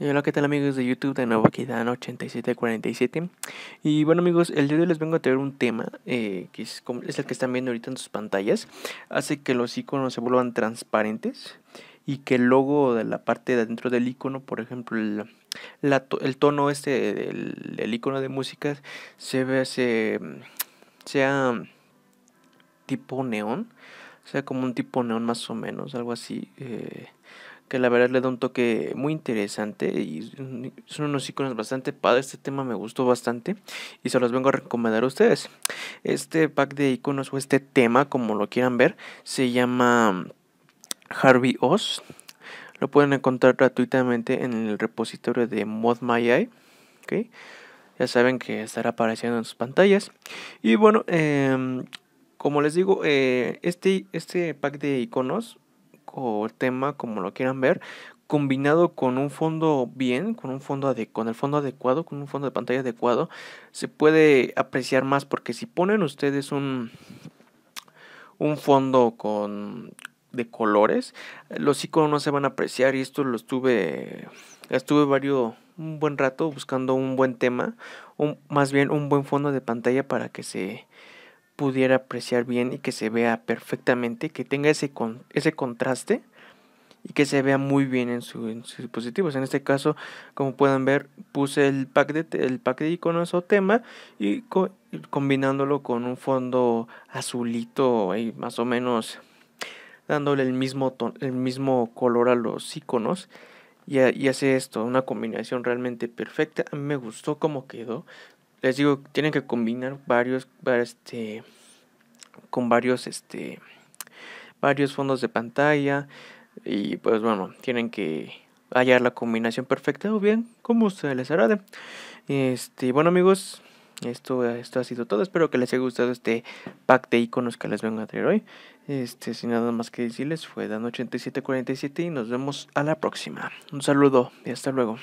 Eh, hola, ¿qué tal amigos de YouTube? De nuevo aquí Dan8747. Y bueno amigos, el día de hoy les vengo a traer un tema eh, que es, es, el que están viendo ahorita en sus pantallas. Hace que los iconos se vuelvan transparentes y que el logo de la parte de adentro del icono, por ejemplo, el, la, el tono este del icono de música se vea, se, sea tipo neón, sea como un tipo neón más o menos, algo así. Eh, que la verdad le da un toque muy interesante y son unos iconos bastante padres. Este tema me gustó bastante y se los vengo a recomendar a ustedes. Este pack de iconos o este tema, como lo quieran ver, se llama Harvey Oz. Lo pueden encontrar gratuitamente en el repositorio de ModMyEye. ¿okay? Ya saben que estará apareciendo en sus pantallas. Y bueno, em, como les digo, eh, este, este pack de iconos o el tema, como lo quieran ver, combinado con un fondo bien, con un fondo con el fondo adecuado, con un fondo de pantalla adecuado, se puede apreciar más porque si ponen ustedes un un fondo con de colores, los iconos no se van a apreciar y esto lo estuve estuve varios un buen rato buscando un buen tema, un, más bien un buen fondo de pantalla para que se pudiera apreciar bien y que se vea perfectamente, que tenga ese, ese contraste y que se vea muy bien en, sus dispositivos. En este caso, como pueden ver, puse el pack de, el pack de iconos o tema y combinándolo con un fondo azulito y más o menos dándole el mismo, el mismo color a los iconos. Y, hace esto, una combinación realmente perfecta. me gustó cómo quedó, les digo, tienen que combinar varios, este, con varios, este, varios fondos de pantalla y pues bueno, tienen que hallar la combinación perfecta o bien como ustedes les agrade. Este, bueno amigos, esto, esto ha sido todo. Espero que les haya gustado este pack de iconos que les vengo a traer hoy. Este, sin nada más que decirles, fue Dan8747 y nos vemos a la próxima. Un saludo y hasta luego.